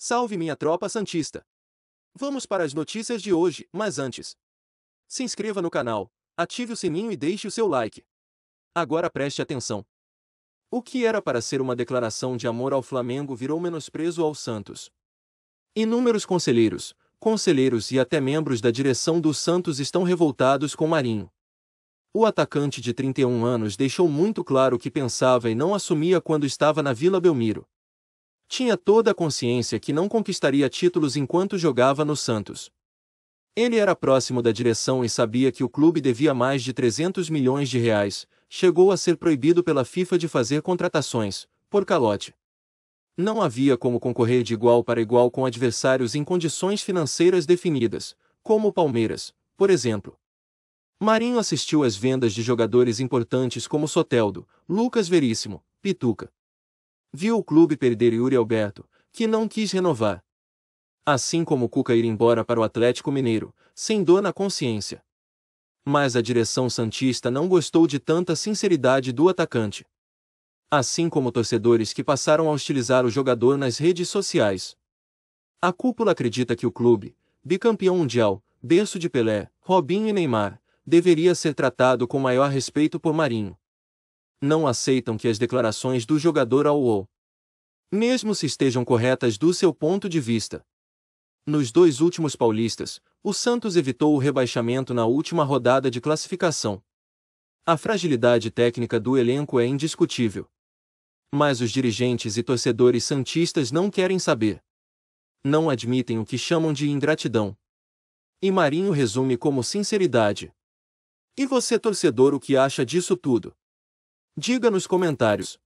Salve minha tropa santista! Vamos para as notícias de hoje, mas antes. Se inscreva no canal, ative o sininho e deixe o seu like. Agora preste atenção. O que era para ser uma declaração de amor ao Flamengo virou menosprezo ao Santos. Inúmeros conselheiros, conselheiros e até membros da direção do Santos estão revoltados com Marinho. O atacante de 31 anos deixou muito claro o que pensava e não assumia quando estava na Vila Belmiro. Tinha toda a consciência que não conquistaria títulos enquanto jogava no Santos. Ele era próximo da direção e sabia que o clube devia mais de 300 milhões de reais. Chegou a ser proibido pela FIFA de fazer contratações, por calote. Não havia como concorrer de igual para igual com adversários em condições financeiras definidas, como o Palmeiras, por exemplo. Marinho assistiu às vendas de jogadores importantes como Soteldo, Lucas Veríssimo, Pituca. Viu o clube perder Yuri Alberto, que não quis renovar. Assim como Cuca ir embora para o Atlético Mineiro, sem dor na consciência. Mas a direção Santista não gostou de tanta sinceridade do atacante. Assim como torcedores que passaram a hostilizar o jogador nas redes sociais. A cúpula acredita que o clube, bicampeão mundial, berço de Pelé, Robinho e Neymar, deveria ser tratado com maior respeito por Marinho não aceitam que as declarações do jogador ao ou, mesmo se estejam corretas do seu ponto de vista. Nos dois últimos paulistas, o Santos evitou o rebaixamento na última rodada de classificação. A fragilidade técnica do elenco é indiscutível. Mas os dirigentes e torcedores santistas não querem saber. Não admitem o que chamam de ingratidão. E Marinho resume como sinceridade. E você, torcedor, o que acha disso tudo? Diga nos comentários.